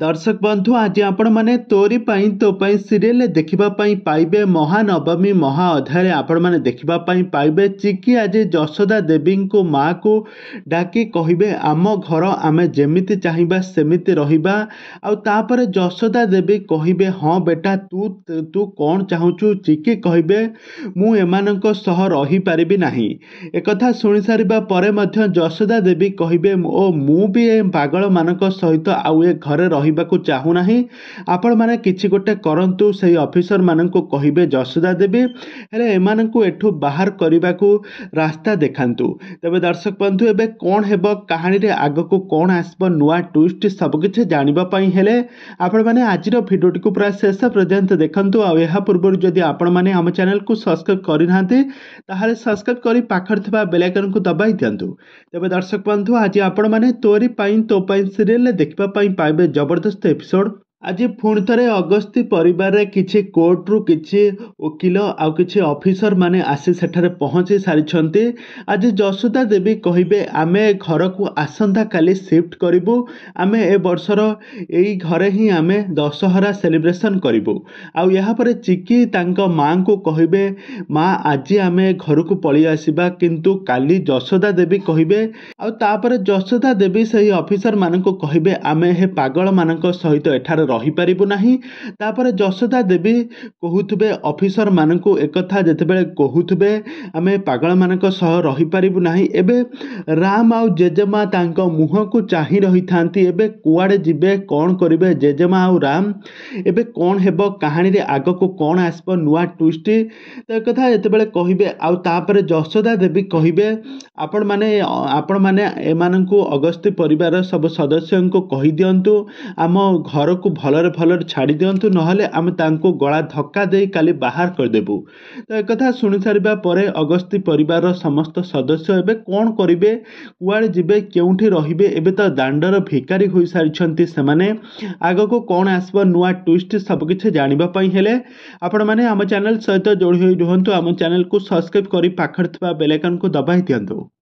ଦର୍ଶକ ବନ୍ଧୁ ଆଜି ଆପଣମାନେ ତୋରି ପାଇଁ ତୋ ପାଇଁ ସିରିଏଲରେ ଦେଖିବା ପାଇଁ ପାଇବେ ମହାନବମୀ ମହା ଅଧ୍ୟାୟରେ ଆପଣମାନେ ଦେଖିବା ପାଇଁ ପାଇବେ ଚିକି ଆଜି ଯଶୋଦା ଦେବୀଙ୍କୁ ମାଆକୁ ଡାକି କହିବେ ଆମ ଘର ଆମେ ଯେମିତି ଚାହିଁବା ସେମିତି ରହିବା ଆଉ ତାପରେ ଯଶୋଦା ଦେବୀ କହିବେ ହଁ ବେଟା ତୁ ତୁ କ'ଣ ଚାହୁଁଛୁ ଚିକି କହିବେ ମୁଁ ଏମାନଙ୍କ ସହ ରହିପାରିବି ନାହିଁ ଏକଥା ଶୁଣିସାରିବା ପରେ ମଧ୍ୟ ଯଶୋଦା ଦେବୀ କହିବେ ଓ ମୁଁ ବି ଏ ପାଗଳମାନଙ୍କ ସହିତ ଆଉ ଏ ଘରେ रहा चाहूना आपण मैंने कि गोटे करतु से अफिसर मान कहे जशोदा देवी हेले एम को बाहर करने को रास्ता देखा तेज दर्शक बंधु एवं कौन हे कहानी आग को कौन आस नुआ ट्विस्ट सबकि जानवापी आज भिडियोटी को पूरा शेष पर्यटन देखते आर्व जदि आपम चेल को सब्सक्राइब करना तेल सब्सक्राइब कर पाखर थ बेलैकन को दबाई दिंतु तेज दर्शक बंधु आज आपण मैंने तोरी तोपाई सीरीयल देखा पाए जब abrite este episodio ଆଜି ପୁଣି ଥରେ ଅଗସ୍ତି ପରିବାରରେ କିଛି କୋର୍ଟରୁ କିଛି ଓକିଲ ଆଉ କିଛି ଅଫିସରମାନେ ଆସି ସେଠାରେ ପହଞ୍ଚି ସାରିଛନ୍ତି ଆଜି ଯଶୋଦା ଦେବୀ କହିବେ ଆମେ ଘରକୁ ଆସନ୍ତାକାଲି ସିଫ୍ଟ କରିବୁ ଆମେ ଏ ବର୍ଷର ଏଇ ଘରେ ହିଁ ଆମେ ଦଶହରା ସେଲିବ୍ରେସନ୍ କରିବୁ ଆଉ ଏହାପରେ ଚିକି ତାଙ୍କ ମାଆଙ୍କୁ କହିବେ ମା ଆଜି ଆମେ ଘରକୁ ପଳେଇ ଆସିବା କିନ୍ତୁ କାଲି ଯଶୋଦା ଦେବୀ କହିବେ ଆଉ ତାପରେ ଯଶୋଦା ଦେବୀ ସେହି ଅଫିସରମାନଙ୍କୁ କହିବେ ଆମେ ହେ ପାଗଳମାନଙ୍କ ସହିତ ଏଠାରେ ରହିପାରିବୁ ନାହିଁ ତାପରେ ଯଶୋଦା ଦେବୀ କହୁଥିବେ ଅଫିସରମାନଙ୍କୁ ଏକଥା ଯେତେବେଳେ କହୁଥିବେ ଆମେ ପାଗଳମାନଙ୍କ ସହ ରହିପାରିବୁ ନାହିଁ ଏବେ ରାମ ଆଉ ଜେଜେମା ତାଙ୍କ ମୁହଁକୁ ଚାହିଁ ରହିଥାନ୍ତି ଏବେ କୁଆଡ଼େ ଯିବେ କ'ଣ କରିବେ ଜେଜେମା ଆଉ ରାମ ଏବେ କ'ଣ ହେବ କାହାଣୀରେ ଆଗକୁ କ'ଣ ଆସିବ ନୂଆ ଟୁଇଷ୍ଟ ତ ଏକଥା ଯେତେବେଳେ କହିବେ ଆଉ ତାପରେ ଯଶୋଦା ଦେବୀ କହିବେ ଆପଣମାନେ ଆପଣମାନେ ଏମାନଙ୍କୁ ଅଗସ୍ତି ପରିବାରର ସବୁ ସଦସ୍ୟଙ୍କୁ କହିଦିଅନ୍ତୁ ଆମ ଘରକୁ ଭଲରେ ଭଲରେ ଛାଡ଼ି ଦିଅନ୍ତୁ ନହେଲେ ଆମେ ତାଙ୍କୁ ଗଳା ଧକ୍କା ଦେଇ କାଲି ବାହାର କରିଦେବୁ ତ ଏକଥା ଶୁଣିସାରିବା ପରେ ଅଗସ୍ତି ପରିବାରର ସମସ୍ତ ସଦସ୍ୟ ଏବେ କ'ଣ କରିବେ କୁଆଡ଼େ ଯିବେ କେଉଁଠି ରହିବେ ଏବେ ତ ଦାଣ୍ଡର ଭିକାରୀ ହୋଇସାରିଛନ୍ତି ସେମାନେ ଆଗକୁ କ'ଣ ଆସିବ ନୂଆ ଟୁଇଷ୍ଟ ସବୁକିଛି ଜାଣିବା ପାଇଁ ହେଲେ ଆପଣମାନେ ଆମ ଚ୍ୟାନେଲ୍ ସହିତ ଯୋଡ଼ି ହୋଇ ରୁହନ୍ତୁ ଆମ ଚ୍ୟାନେଲ୍କୁ ସବସ୍କ୍ରାଇବ୍ କରି ପାଖରେ ଥିବା ବେଲାଇକନ୍କୁ ଦବାଇ ଦିଅନ୍ତୁ